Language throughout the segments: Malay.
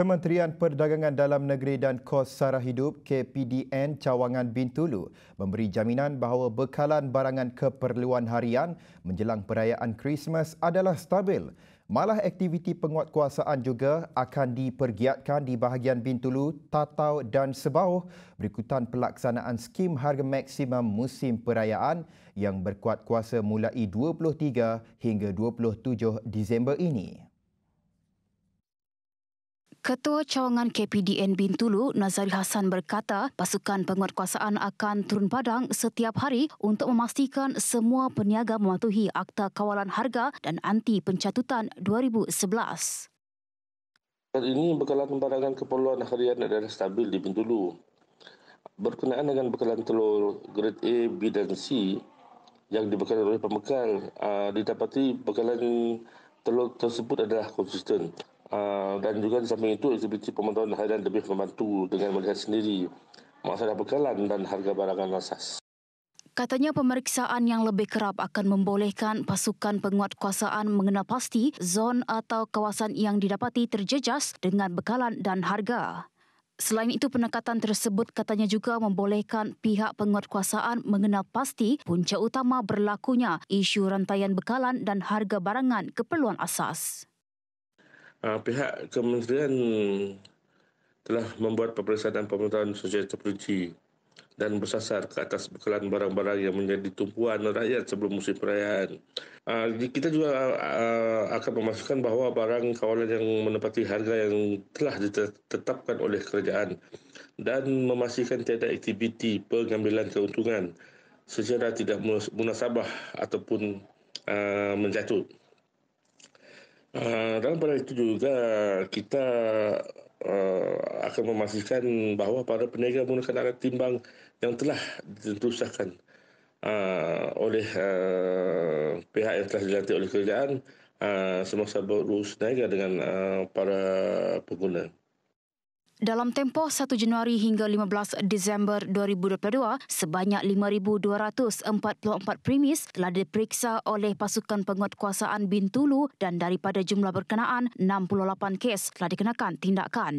Kementerian Perdagangan Dalam Negeri dan Kos Sara Hidup KPDN Cawangan Bintulu memberi jaminan bahawa bekalan barangan keperluan harian menjelang perayaan Krismas adalah stabil. Malah aktiviti penguatkuasaan juga akan dipergiatkan di bahagian Bintulu, Tatau dan Sebauh berikutan pelaksanaan skim harga maksimum musim perayaan yang berkuat kuasa mulai 23 hingga 27 Disember ini. Ketua Cawangan KPDN Bintulu, Nazari Hassan berkata pasukan penguatkuasaan akan turun padang setiap hari untuk memastikan semua peniaga mematuhi Akta Kawalan Harga dan Anti Pencatutan 2011. Hari ini bekalan pembarangan keperluan harian adalah stabil di Bintulu. Berkenaan dengan bekalan telur grade A, B dan C yang dibekalkan oleh pembekal, uh, ah, didapati bekalan telur tersebut adalah konsisten Ah, dan juga di samping itu aktiviti pemantauan harian lebih membantu dengan melihat sendiri masalah bekalan dan harga barangan asas. Katanya pemeriksaan yang lebih kerap akan membolehkan pasukan penguat kuasaan mengenal pasti zon atau kawasan yang didapati terjejas dengan bekalan dan harga. Selain itu, penekatan tersebut katanya juga membolehkan pihak penguatkuasaan mengenal pasti punca utama berlakunya isu rantaian bekalan dan harga barangan keperluan asas uh, pihak kementerian telah membuat peperiksaan dan pemerintahan secara terperinci dan bersasar ke atas bekalan barang-barang yang menjadi tumpuan rakyat sebelum musim perayaan. Uh, kita juga uh, akan memasukkan bahawa barang kawalan yang menepati harga yang telah ditetapkan oleh kerajaan dan memastikan tiada aktiviti pengambilan keuntungan secara tidak munasabah ataupun uh, menjatuh. Uh, eh, dalam pada itu juga kita uh, akan memastikan bahawa para peniaga menggunakan alat timbang yang telah ditentukan uh, eh, oleh uh, pihak yang telah dilantik oleh kerajaan uh, semasa berurus niaga dengan uh, para pengguna. Dalam tempoh 1 Januari hingga 15 Disember 2022, sebanyak 5,244 premis telah diperiksa oleh pasukan penguatkuasaan Bintulu dan daripada jumlah berkenaan, 68 kes telah dikenakan tindakan.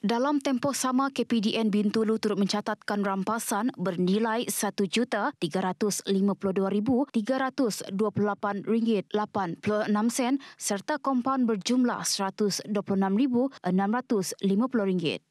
Dalam tempoh sama KPDN Bintulu turut mencatatkan rampasan bernilai RM1,352,328.86 serta kompaun berjumlah RM126,650.